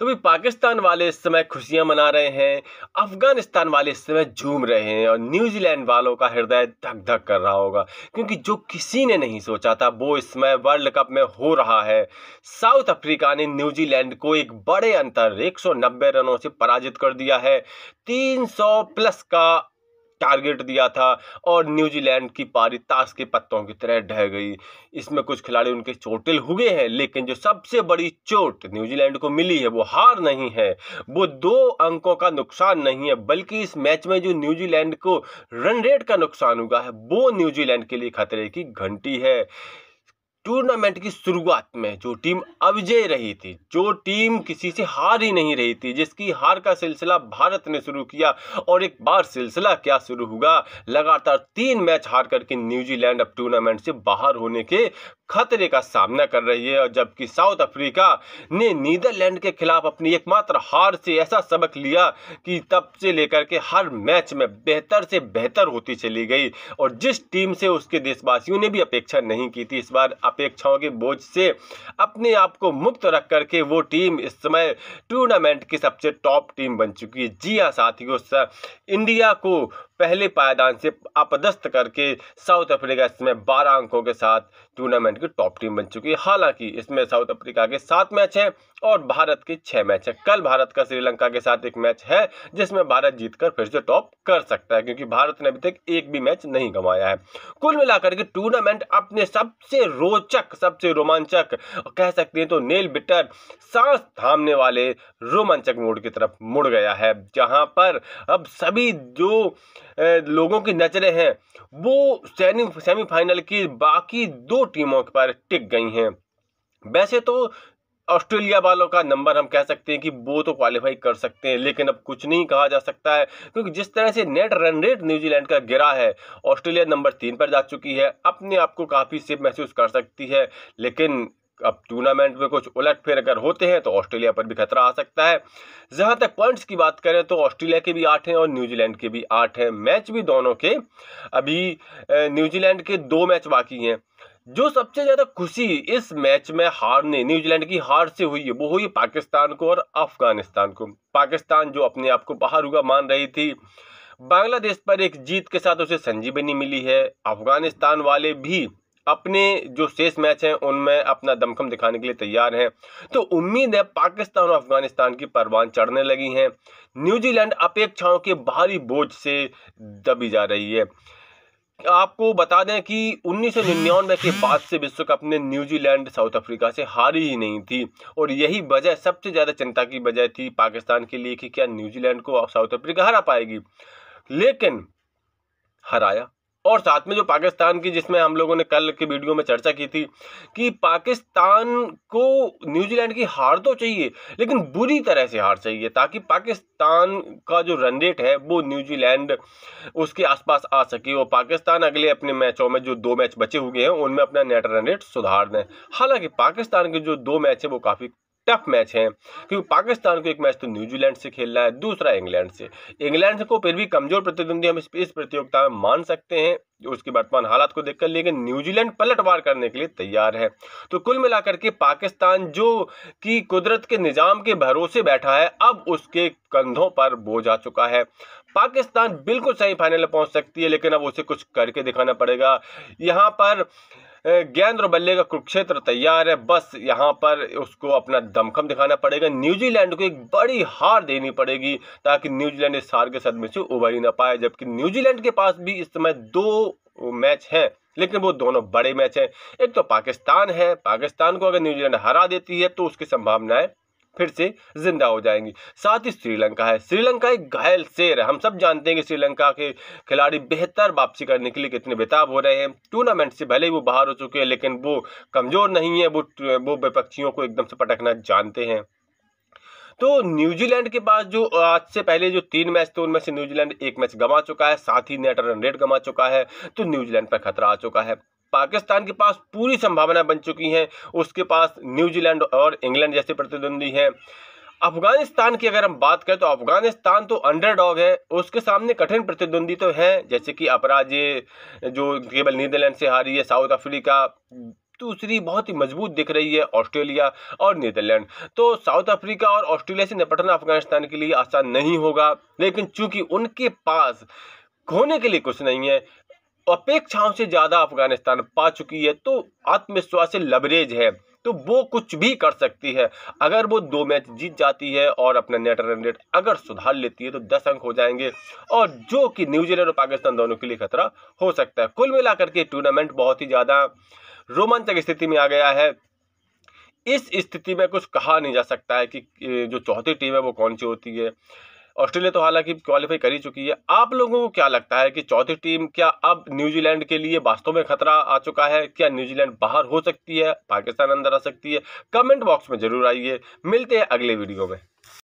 तो भी पाकिस्तान वाले इस समय खुशियां मना रहे हैं अफगानिस्तान वाले इस समय झूम रहे हैं और न्यूजीलैंड वालों का हृदय धक धक कर रहा होगा क्योंकि जो किसी ने नहीं सोचा था वो इस समय वर्ल्ड कप में हो रहा है साउथ अफ्रीका ने न्यूजीलैंड को एक बड़े अंतर 190 रनों से पराजित कर दिया है 300 प्लस का टारगेट दिया था और न्यूजीलैंड की पारी ताश के पत्तों की तरह ढह गई इसमें कुछ खिलाड़ी उनके चोटिल हुए हैं लेकिन जो सबसे बड़ी चोट न्यूजीलैंड को मिली है वो हार नहीं है वो दो अंकों का नुकसान नहीं है बल्कि इस मैच में जो न्यूजीलैंड को रन रेट का नुकसान हुआ है वो न्यूजीलैंड के लिए खतरे की घंटी है टूर्नामेंट की शुरुआत में जो टीम अविजय रही थी जो टीम किसी से हार ही नहीं रही थी जिसकी हार का सिलसिला भारत ने शुरू किया और एक बार सिलसिला क्या शुरू होगा लगातार तीन मैच हार करके न्यूजीलैंड अब टूर्नामेंट से बाहर होने के खतरे का सामना कर रही है और जबकि साउथ अफ्रीका ने नीदरलैंड के खिलाफ अपनी एकमात्र हार से ऐसा सबक लिया कि तब से लेकर के हर मैच में बेहतर से बेहतर होती चली गई और जिस टीम से उसके देशवासियों ने भी अपेक्षा नहीं की थी इस बार अपेक्षाओं के बोझ से अपने आप को मुक्त रख करके वो टीम इस समय टूर्नामेंट की सबसे टॉप टीम बन चुकी है जी हाँ साथियों इंडिया को पहले पायदान से अपदस्त करके साउथ अफ्रीका इसमें बारह अंकों के साथ टूर्नामेंट की टॉप टीम बन चुकी है हालांकि इसमें साउथ अफ्रीका के सात मैच हैं और भारत के छह मैच हैं कल भारत का श्रीलंका के साथ एक मैच है जिसमें भारत जीतकर फिर से टॉप कर सकता है क्योंकि भारत ने अभी तक एक भी मैच नहीं गंवाया है कुल मिलाकर के टूर्नामेंट अपने सबसे रोचक सबसे रोमांचक कह सकते हैं तो नेल बिटर सांस थामने वाले रोमांचक मोड की तरफ मुड़ गया है जहां पर अब सभी जो लोगों की नज़रें हैं वो सेमीफाइनल की बाकी दो टीमों के पास टिक गई हैं वैसे तो ऑस्ट्रेलिया वालों का नंबर हम कह सकते हैं कि वो तो क्वालिफाई कर सकते हैं लेकिन अब कुछ नहीं कहा जा सकता है क्योंकि जिस तरह से नेट रन रेट न्यूजीलैंड का गिरा है ऑस्ट्रेलिया नंबर तीन पर जा चुकी है अपने आप को काफ़ी सेफ महसूस कर सकती है लेकिन अब टूर्नामेंट में कुछ उलट फिर अगर होते हैं तो ऑस्ट्रेलिया पर भी खतरा आ सकता है जहां तक पॉइंट्स की बात करें तो ऑस्ट्रेलिया के भी आठ हैं और न्यूजीलैंड के भी आठ हैं मैच भी दोनों के अभी न्यूजीलैंड के दो मैच बाकी हैं जो सबसे ज़्यादा खुशी इस मैच में हारने न्यूजीलैंड की हार से हुई है वो हुई पाकिस्तान को और अफगानिस्तान को पाकिस्तान जो अपने आप को बाहर हुआ मान रही थी बांग्लादेश पर एक जीत के साथ उसे संजीवनी मिली है अफगानिस्तान वाले भी अपने जो शेष मैच हैं उनमें अपना दमखम दिखाने के लिए तैयार हैं तो उम्मीद है पाकिस्तान और अफगानिस्तान की परवान चढ़ने लगी हैं न्यूजीलैंड अपेक्षाओं के भारी बोझ से दबी जा रही है आपको बता दें कि उन्नीस के बाद से विश्व कप ने न्यूजीलैंड साउथ अफ्रीका से हारी ही नहीं थी और यही वजह सबसे ज़्यादा चिंता की वजह थी पाकिस्तान के लिए कि क्या न्यूजीलैंड को साउथ अफ्रीका हरा पाएगी लेकिन हराया और साथ में जो पाकिस्तान की जिसमें हम लोगों ने कल के वीडियो में चर्चा की थी कि पाकिस्तान को न्यूजीलैंड की हार तो चाहिए लेकिन बुरी तरह से हार चाहिए ताकि पाकिस्तान का जो रन रेट है वो न्यूजीलैंड उसके आसपास आ सके और पाकिस्तान अगले अपने मैचों में जो दो मैच बचे हुए हैं उनमें अपना नेट रन रेट सुधार दें हालांकि पाकिस्तान के जो दो मैच है वो काफ़ी टफ मैच हैं क्योंकि पाकिस्तान को एक मैच तो न्यूजीलैंड से खेलना है दूसरा इंग्लैंड से इंग्लैंड को फिर भी कमजोर प्रतिद्वंदी हम इस प्रतियोगिता में मान सकते हैं उसकी वर्तमान हालात को देखकर लेकिन न्यूजीलैंड पलटवार करने के लिए तैयार है तो कुल मिलाकर के पाकिस्तान जो कि कुदरत के निज़ाम के भरोसे बैठा है अब उसके कंधों पर बोझ आ चुका है पाकिस्तान बिल्कुल सही फाइनल में पहुंच सकती है लेकिन अब उसे कुछ करके दिखाना पड़ेगा यहां पर ज्ञानेन्द्र बल्ले का कुरुक्षेत्र तैयार है बस यहाँ पर उसको अपना दमखम दिखाना पड़ेगा न्यूजीलैंड को एक बड़ी हार देनी पड़ेगी ताकि न्यूजीलैंड इस हार के सदमे से उबर ही ना पाए जबकि न्यूजीलैंड के पास भी इस समय दो मैच हैं लेकिन वो दोनों बड़े मैच हैं एक तो पाकिस्तान है पाकिस्तान को अगर न्यूजीलैंड हरा देती है तो उसकी संभावनाएं फिर से जिंदा हो जाएंगी साथ ही श्रीलंका है श्रीलंका एक घायल शेर है हम सब जानते हैं कि श्रीलंका के खिलाड़ी बेहतर वापसी करने के लिए कितने बेताब हो रहे हैं टूर्नामेंट से भले ही वो बाहर हो चुके हैं लेकिन वो कमज़ोर नहीं है वो वो विपक्षियों को एकदम से पटकना जानते हैं तो न्यूजीलैंड के पास जो आज से पहले जो तीन मैच थे उनमें से न्यूजीलैंड एक मैच गंवा चुका है साथ ही नेट रन रेट गंवा चुका है तो न्यूजीलैंड पर खतरा आ चुका है पाकिस्तान के पास पूरी संभावना बन चुकी हैं उसके पास न्यूजीलैंड और इंग्लैंड जैसे प्रतिद्वंदी हैं अफगानिस्तान की अगर हम बात करें तो अफगानिस्तान तो अंडरडॉग है उसके सामने कठिन प्रतिद्वंदी तो है जैसे कि अपराजय जो केवल नीदरलैंड से हारी है साउथ अफ्रीका दूसरी बहुत ही मजबूत दिख रही है ऑस्ट्रेलिया और नीदरलैंड तो साउथ अफ्रीका और ऑस्ट्रेलिया से निपटना अफगानिस्तान के लिए आसान नहीं होगा लेकिन चूंकि उनके पास खोने के लिए कुछ नहीं है अपेक्षाओं से ज़्यादा अफगानिस्तान पा चुकी है तो आत्मविश्वास से लबरेज है तो वो कुछ भी कर सकती है अगर वो दो मैच जीत जाती है और अपना नेट रन रेट अगर सुधार लेती है तो दस अंक हो जाएंगे और जो कि न्यूजीलैंड और पाकिस्तान दोनों के लिए खतरा हो सकता है कुल मिलाकर के टूर्नामेंट बहुत ही ज़्यादा रोमांचक स्थिति में आ गया है इस स्थिति में कुछ कहा नहीं जा सकता है कि जो चौथी टीम है वो कौन सी होती है ऑस्ट्रेलिया तो हालांकि क्वालिफाई कर ही चुकी है आप लोगों को क्या लगता है कि चौथी टीम क्या अब न्यूजीलैंड के लिए वास्तव में खतरा आ चुका है क्या न्यूजीलैंड बाहर हो सकती है पाकिस्तान अंदर आ सकती है कमेंट बॉक्स में जरूर आइए मिलते हैं अगले वीडियो में